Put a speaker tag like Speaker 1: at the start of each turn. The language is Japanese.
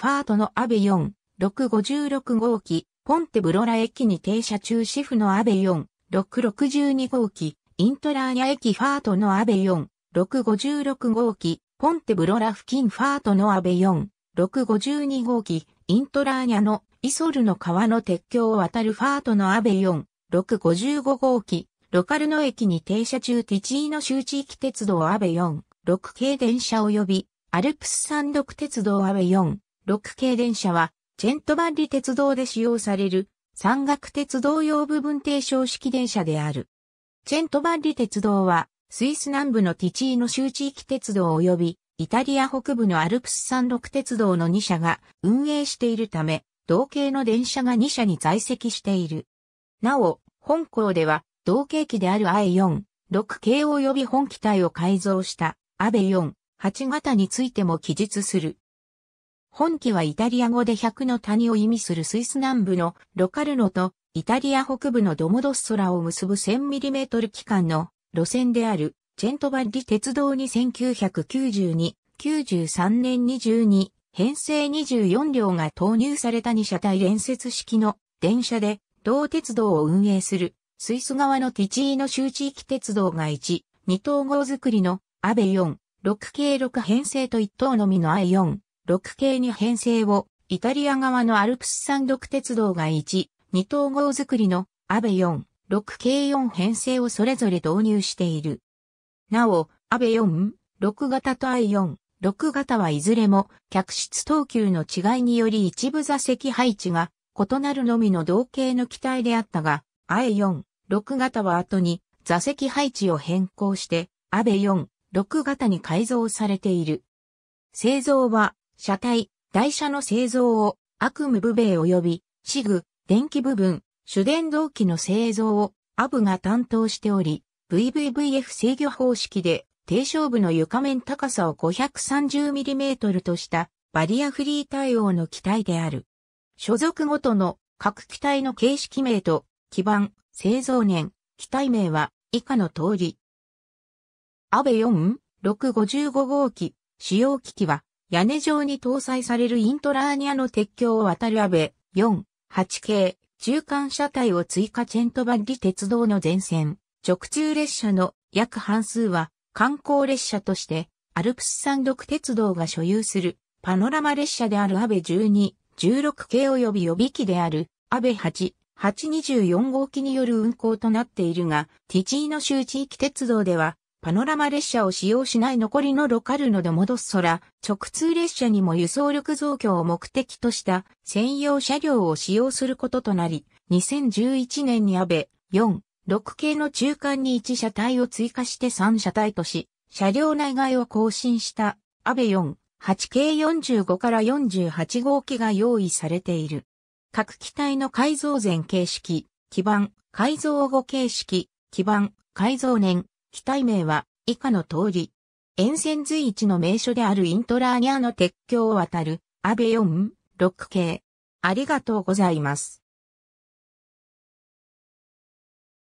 Speaker 1: ファートのアベ4、656号機、ポンテブロラ駅に停車中シフのアベ4、662号機、イントラーニャ駅ファートのアベ4、656号機、ポンテブロラ付近ファートのアベ4、652号機、イントラーニャのイソルの川の鉄橋を渡るファートのアベ4、655号機、ロカルノ駅に停車中ティチーノ州地域鉄道アベ4、6系電車及びアルプス山陸鉄道アベ4、6系電車は、チェントバッリ鉄道で使用される、山岳鉄道用部分停小式電車である。チェントバッリ鉄道は、スイス南部のティチーノ州地域鉄道及び、イタリア北部のアルプス山麓鉄道の2社が運営しているため、同系の電車が2社に在籍している。なお、本校では、同系機である I4、6系及び本機体を改造した、アベ4、8型についても記述する。本記はイタリア語で100の谷を意味するスイス南部のロカルノとイタリア北部のドモドッソラを結ぶ 1000mm 機関の路線であるチェントバッリ鉄道に1992、93年22、編成24両が投入された2車体連接式の電車で同鉄道を運営するスイス側のティチーノ州地域鉄道が1、2等号作りのアベ4、6系6編成と1等のみの I4、6系に編成を、イタリア側のアルプス山陸鉄道が1、2統合作りの、アベ4、6系4編成をそれぞれ導入している。なお、アベ4、6型と I4、6型はいずれも客室等級の違いにより一部座席配置が異なるのみの同型の機体であったが、A4、6型は後に座席配置を変更して、アベ4、6型に改造されている。製造は車体、台車の製造を、悪夢部米及び、シグ、電気部分、主電動機の製造を、アブが担当しており、VVVF 制御方式で、低勝部の床面高さを 530mm としたバリアフリー対応の機体である。所属ごとの各機体の形式名と基板、製造年、機体名は以下の通り。アベ4、655号機、使用機器は屋根上に搭載されるイントラーニアの鉄橋を渡る安倍4、8系、中間車体を追加チェントバッリ鉄道の全線、直通列車の約半数は観光列車としてアルプス山独鉄道が所有するパノラマ列車である安倍12、16系及び予備機である安倍8、824号機による運行となっているが、ティチーノ州地域鉄道ではパノラマ列車を使用しない残りのロカルノ・ド・モドッソラ、直通列車にも輸送力増強を目的とした専用車両を使用することとなり、2011年に安倍4、6系の中間に1車体を追加して3車体とし、車両内外を更新した安倍4、8系45から48号機が用意されている。各機体の改造前形式、基盤、改造後形式、基盤、改造年、機体名は以下の通り。沿線随一の名所であるイントラーニャの鉄橋を渡る、安倍4、6系。ありがとうございます。